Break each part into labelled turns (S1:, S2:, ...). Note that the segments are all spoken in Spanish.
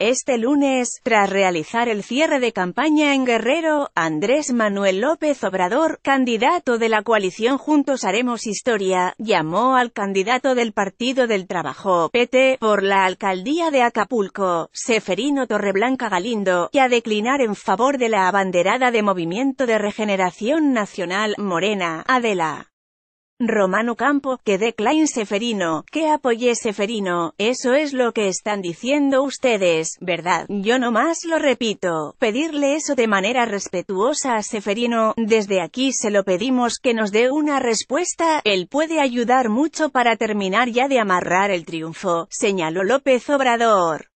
S1: Este lunes, tras realizar el cierre de campaña en Guerrero, Andrés Manuel López Obrador, candidato de la coalición Juntos Haremos Historia, llamó al candidato del Partido del Trabajo, PT, por la alcaldía de Acapulco, Seferino Torreblanca Galindo, y a declinar en favor de la abanderada de Movimiento de Regeneración Nacional, Morena, Adela. Romano Campo, que decline Seferino, que apoye Seferino, eso es lo que están diciendo ustedes, ¿verdad? Yo nomás lo repito, pedirle eso de manera respetuosa a Seferino, desde aquí se lo pedimos que nos dé una respuesta, él puede ayudar mucho para terminar ya de amarrar el triunfo, señaló López Obrador.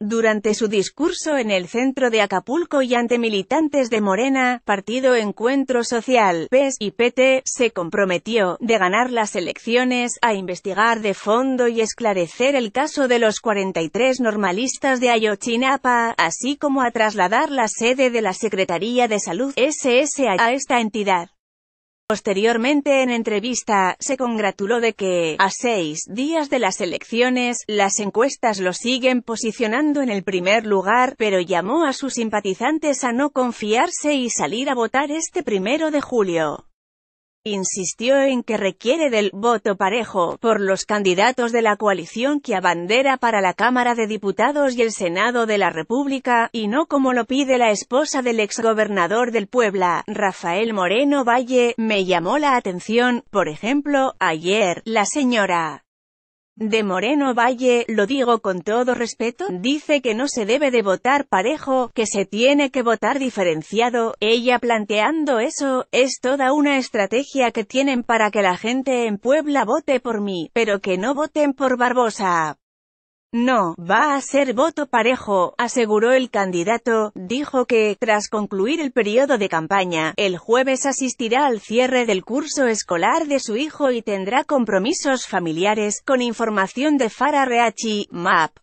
S1: Durante su discurso en el centro de Acapulco y ante militantes de Morena, Partido Encuentro Social, PES y PT, se comprometió, de ganar las elecciones, a investigar de fondo y esclarecer el caso de los 43 normalistas de Ayotzinapa, así como a trasladar la sede de la Secretaría de Salud, SSA, a esta entidad. Posteriormente en entrevista, se congratuló de que, a seis días de las elecciones, las encuestas lo siguen posicionando en el primer lugar, pero llamó a sus simpatizantes a no confiarse y salir a votar este primero de julio. Insistió en que requiere del «voto parejo» por los candidatos de la coalición que abandera para la Cámara de Diputados y el Senado de la República, y no como lo pide la esposa del exgobernador del Puebla, Rafael Moreno Valle, me llamó la atención, por ejemplo, ayer, la señora de Moreno Valle, lo digo con todo respeto, dice que no se debe de votar parejo, que se tiene que votar diferenciado, ella planteando eso, es toda una estrategia que tienen para que la gente en Puebla vote por mí, pero que no voten por Barbosa. No, va a ser voto parejo, aseguró el candidato, dijo que, tras concluir el periodo de campaña, el jueves asistirá al cierre del curso escolar de su hijo y tendrá compromisos familiares, con información de Farah Reachi, MAP.